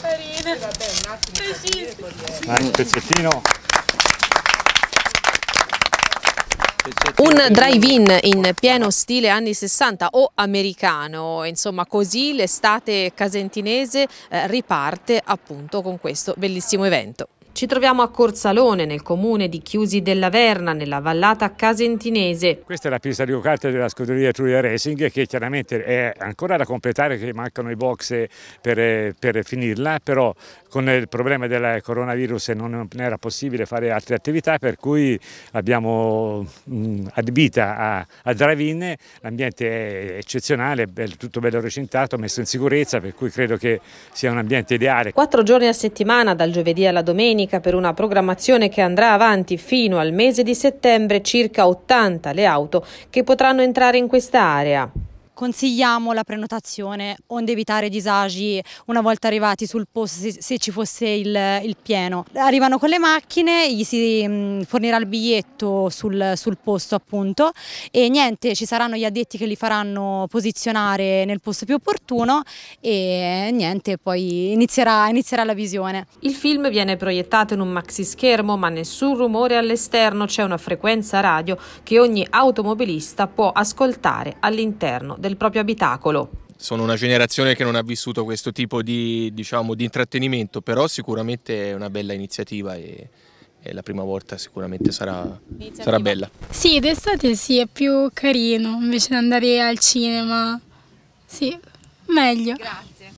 Carina. Dai, eh. un pezzettino. Un drive-in in pieno stile anni 60 o americano, insomma così l'estate casentinese eh, riparte appunto con questo bellissimo evento. Ci troviamo a Corsalone, nel comune di Chiusi della Verna, nella vallata casentinese. Questa è la pista di go della scuderia Trulia Racing che chiaramente è ancora da completare, che mancano i box eh, per, eh, per finirla, però con il problema del coronavirus non era possibile fare altre attività, per cui abbiamo mh, adibita a, a drive l'ambiente è eccezionale, è tutto bello recintato, messo in sicurezza, per cui credo che sia un ambiente ideale. Quattro giorni a settimana, dal giovedì alla domenica, domenica per una programmazione che andrà avanti fino al mese di settembre circa 80 le auto che potranno entrare in questa area consigliamo la prenotazione onde evitare disagi una volta arrivati sul posto se, se ci fosse il, il, pieno. Arrivano con le macchine, gli si mm, fornirà il biglietto sul, sul, posto appunto e niente, ci saranno gli addetti che li faranno posizionare nel posto più opportuno e niente, poi inizierà, inizierà la visione. Il film viene proiettato in un maxi schermo ma nessun rumore all'esterno, c'è una frequenza radio che ogni automobilista può ascoltare all'interno del del proprio abitacolo. Sono una generazione che non ha vissuto questo tipo di, diciamo, di intrattenimento, però sicuramente è una bella iniziativa e e la prima volta sicuramente sarà, sarà bella. Sì, d'estate sì, è più carino invece di andare al cinema. Sì, meglio. Grazie.